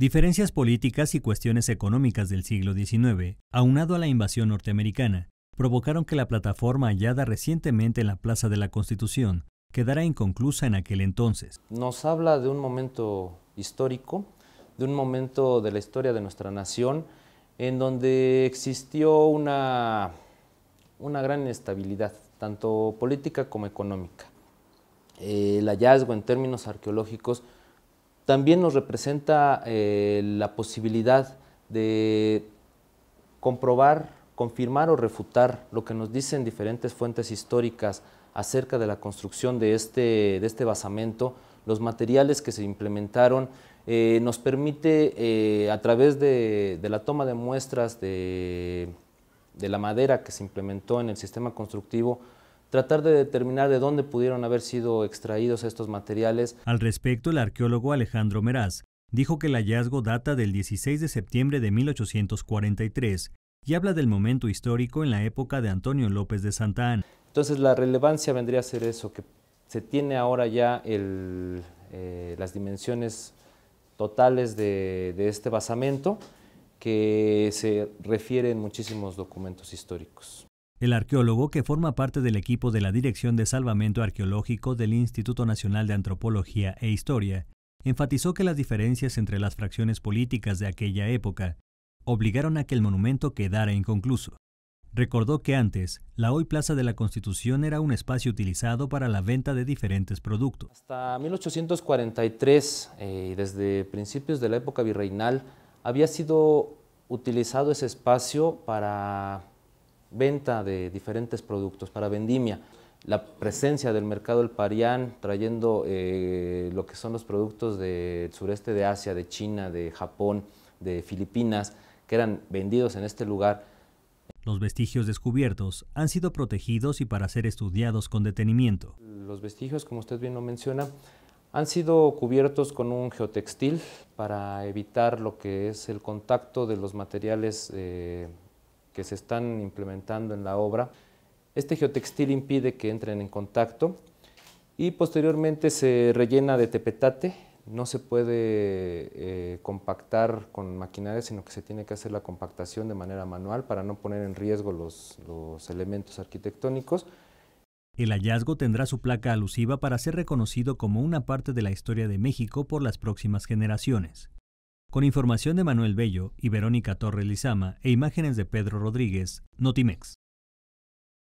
Diferencias políticas y cuestiones económicas del siglo XIX, aunado a la invasión norteamericana, provocaron que la plataforma hallada recientemente en la Plaza de la Constitución quedara inconclusa en aquel entonces. Nos habla de un momento histórico, de un momento de la historia de nuestra nación, en donde existió una, una gran inestabilidad, tanto política como económica. el hallazgo en términos arqueológicos también nos representa eh, la posibilidad de comprobar, confirmar o refutar lo que nos dicen diferentes fuentes históricas acerca de la construcción de este, este basamento, los materiales que se implementaron, eh, nos permite eh, a través de, la toma de muestras de la madera que se implementó en el sistema constructivo, tratar de determinar de dónde pudieron haber sido extraídos estos materiales. Al respecto, el arqueólogo Alejandro Meraz dijo que el hallazgo data del 16 de septiembre de 1843 y habla del momento histórico en la época de Antonio López de Santa Anna. Entonces la relevancia vendría a ser eso, que se tiene ahora ya eh, las dimensiones totales de, de este basamento que se refiere en muchísimos documentos históricos. El arqueólogo, que forma parte del equipo de la Dirección de Salvamento Arqueológico del Instituto Nacional de Antropología e Historia, enfatizó que las diferencias entre las fracciones políticas de aquella época obligaron a que el monumento quedara inconcluso. Recordó que antes, la hoy Plaza de la Constitución era un espacio utilizado para la venta de diferentes productos. Hasta 1843, eh, desde principios de la época virreinal, había sido utilizado ese espacio para venta de diferentes productos para vendimia. La presencia del mercado del Parián trayendo eh, lo que son los productos del sureste de Asia, de China, de Japón, de Filipinas, que eran vendidos en este lugar. Los vestigios descubiertos han sido protegidos y para ser estudiados con detenimiento. Los vestigios, como usted bien lo menciona, han sido cubiertos con un geotextil para evitar lo que es el contacto de los materiales eh, que se están implementando en la obra. Este geotextil impide que entren en contacto y posteriormente se rellena de tepetate. No se puede eh, compactar con maquinaria, sino que se tiene que hacer la compactación de manera manual para no poner en riesgo los elementos arquitectónicos. El hallazgo tendrá su placa alusiva para ser reconocido como una parte de la historia de México por las próximas generaciones. Con información de Manuel Bello y Verónica Torres Lizama e imágenes de Pedro Rodríguez, Notimex.